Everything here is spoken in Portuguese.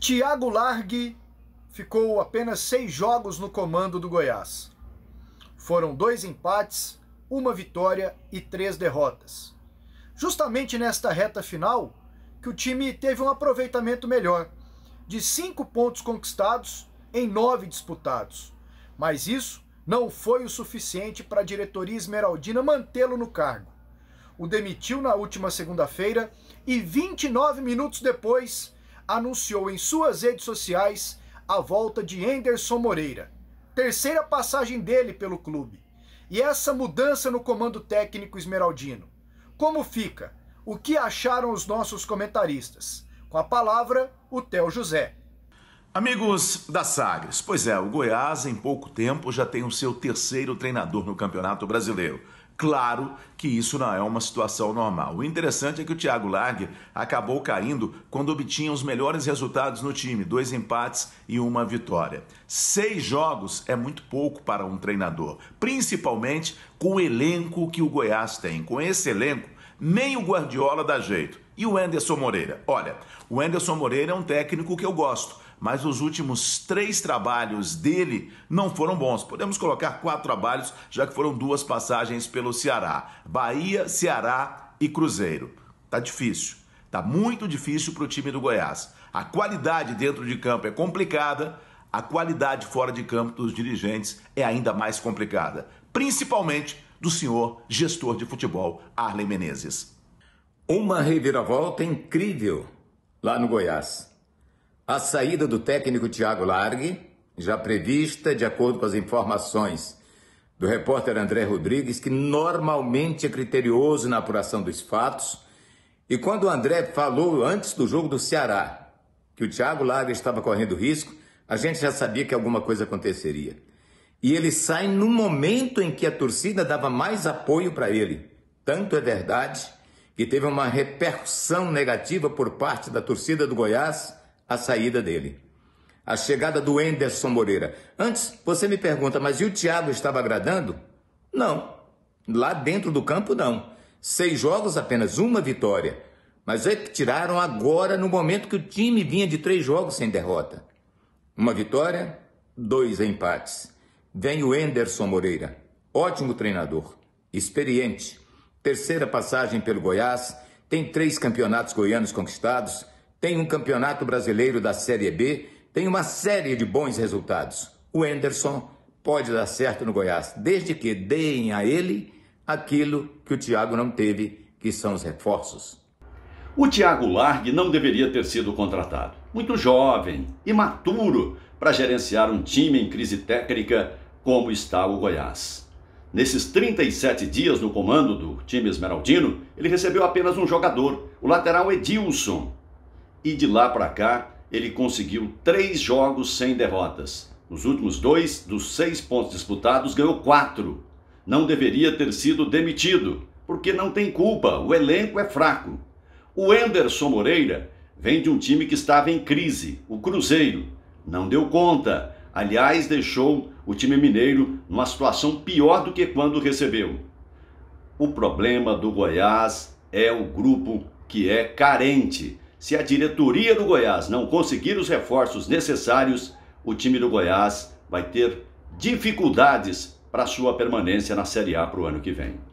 Tiago Largue ficou apenas seis jogos no comando do Goiás. Foram dois empates, uma vitória e três derrotas. Justamente nesta reta final que o time teve um aproveitamento melhor, de cinco pontos conquistados em nove disputados. Mas isso não foi o suficiente para a diretoria esmeraldina mantê-lo no cargo. O demitiu na última segunda-feira e 29 minutos depois anunciou em suas redes sociais a volta de Enderson Moreira, terceira passagem dele pelo clube. E essa mudança no comando técnico esmeraldino. Como fica? O que acharam os nossos comentaristas? Com a palavra, o Theo José. Amigos da Sagres, pois é, o Goiás em pouco tempo já tem o seu terceiro treinador no Campeonato Brasileiro. Claro que isso não é uma situação normal. O interessante é que o Thiago Largue acabou caindo quando obtinha os melhores resultados no time: dois empates e uma vitória. Seis jogos é muito pouco para um treinador, principalmente com o elenco que o Goiás tem. Com esse elenco, nem o Guardiola dá jeito. E o Anderson Moreira? Olha, o Anderson Moreira é um técnico que eu gosto, mas os últimos três trabalhos dele não foram bons. Podemos colocar quatro trabalhos, já que foram duas passagens pelo Ceará: Bahia, Ceará e Cruzeiro. Tá difícil. Tá muito difícil para o time do Goiás. A qualidade dentro de campo é complicada, a qualidade fora de campo dos dirigentes é ainda mais complicada, principalmente do senhor gestor de futebol Arlen Menezes. Uma reviravolta incrível lá no Goiás. A saída do técnico Tiago Largue, já prevista de acordo com as informações do repórter André Rodrigues, que normalmente é criterioso na apuração dos fatos. E quando o André falou antes do jogo do Ceará que o Tiago Largue estava correndo risco, a gente já sabia que alguma coisa aconteceria. E ele sai no momento em que a torcida dava mais apoio para ele. Tanto é verdade que teve uma repercussão negativa por parte da torcida do Goiás, a saída dele. A chegada do Enderson Moreira. Antes, você me pergunta, mas e o Thiago estava agradando? Não. Lá dentro do campo, não. Seis jogos, apenas uma vitória. Mas é que tiraram agora, no momento que o time vinha de três jogos sem derrota. Uma vitória, dois empates. Vem o Enderson Moreira. Ótimo treinador, experiente terceira passagem pelo Goiás, tem três campeonatos goianos conquistados, tem um campeonato brasileiro da Série B, tem uma série de bons resultados. O Enderson pode dar certo no Goiás, desde que deem a ele aquilo que o Thiago não teve, que são os reforços. O Thiago Largue não deveria ter sido contratado. Muito jovem, imaturo para gerenciar um time em crise técnica como está o Goiás. Nesses 37 dias no comando do time esmeraldino, ele recebeu apenas um jogador, o lateral Edilson. E de lá para cá, ele conseguiu três jogos sem derrotas. Nos últimos dois, dos seis pontos disputados, ganhou quatro. Não deveria ter sido demitido, porque não tem culpa, o elenco é fraco. O Enderson Moreira vem de um time que estava em crise, o Cruzeiro. Não deu conta, Aliás, deixou o time mineiro numa situação pior do que quando recebeu. O problema do Goiás é o grupo que é carente. Se a diretoria do Goiás não conseguir os reforços necessários, o time do Goiás vai ter dificuldades para sua permanência na Série A para o ano que vem.